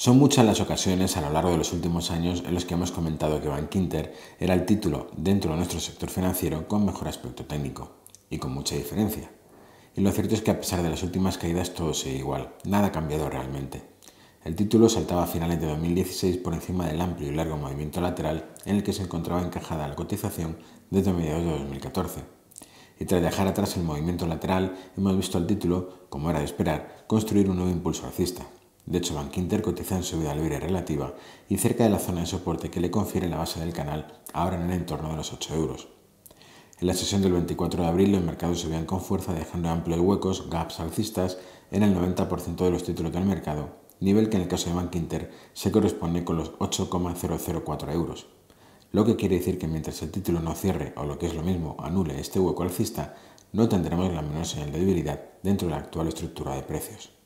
Son muchas las ocasiones a lo largo de los últimos años en los que hemos comentado que Bankinter era el título dentro de nuestro sector financiero con mejor aspecto técnico y con mucha diferencia. Y lo cierto es que a pesar de las últimas caídas todo sigue igual, nada ha cambiado realmente. El título saltaba a finales de 2016 por encima del amplio y largo movimiento lateral en el que se encontraba encajada la cotización desde mediados de 2014. Y tras dejar atrás el movimiento lateral, hemos visto al título, como era de esperar, construir un nuevo impulso alcista, de hecho, Bankinter cotiza en subida libre relativa y cerca de la zona de soporte que le confiere la base del canal, ahora en el entorno de los 8 euros. En la sesión del 24 de abril, los mercados subían con fuerza, dejando amplios huecos, gaps alcistas, en el 90% de los títulos del mercado, nivel que en el caso de Bankinter se corresponde con los 8,004 euros. Lo que quiere decir que mientras el título no cierre, o lo que es lo mismo, anule este hueco alcista, no tendremos la menor señal de debilidad dentro de la actual estructura de precios.